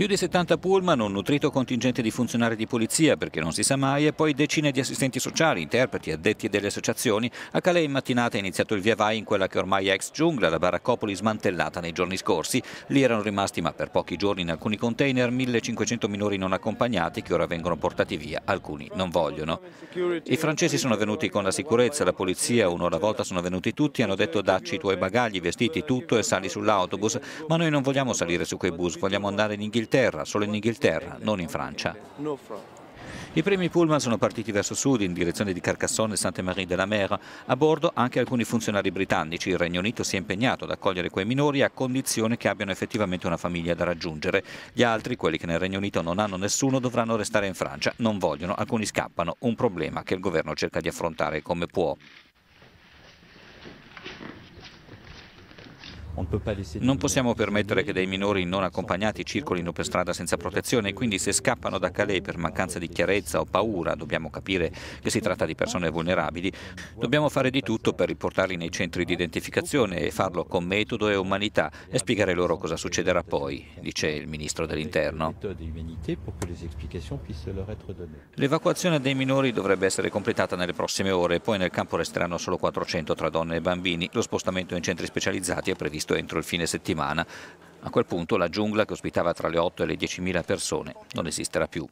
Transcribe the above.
Più di 70 pullman, un nutrito contingente di funzionari di polizia, perché non si sa mai, e poi decine di assistenti sociali, interpreti, addetti delle associazioni. A Calais in mattinata è iniziato il via vai in quella che ormai è ex giungla, la baraccopoli smantellata nei giorni scorsi. Lì erano rimasti, ma per pochi giorni, in alcuni container 1500 minori non accompagnati che ora vengono portati via, alcuni non vogliono. I francesi sono venuti con la sicurezza, la polizia uno alla volta sono venuti tutti, hanno detto dacci i tuoi bagagli, vestiti, tutto e sali sull'autobus, ma noi non vogliamo salire su quei bus, vogliamo andare in Inghilterra Inghilterra, solo in Inghilterra, non in Francia. I primi pullman sono partiti verso sud in direzione di Carcassonne e Sainte-Marie de la Mer, a bordo anche alcuni funzionari britannici. Il Regno Unito si è impegnato ad accogliere quei minori a condizione che abbiano effettivamente una famiglia da raggiungere. Gli altri, quelli che nel Regno Unito non hanno nessuno, dovranno restare in Francia. Non vogliono, alcuni scappano, un problema che il governo cerca di affrontare come può. Non possiamo permettere che dei minori non accompagnati circolino per strada senza protezione, quindi se scappano da Calais per mancanza di chiarezza o paura, dobbiamo capire che si tratta di persone vulnerabili, dobbiamo fare di tutto per riportarli nei centri di identificazione e farlo con metodo e umanità e spiegare loro cosa succederà poi, dice il Ministro dell'Interno. L'evacuazione dei minori dovrebbe essere completata nelle prossime ore, poi nel campo resteranno solo 400 tra donne e bambini. Lo spostamento in centri specializzati è previsto previsto entro il fine settimana. A quel punto la giungla che ospitava tra le 8 e le 10.000 persone non esisterà più.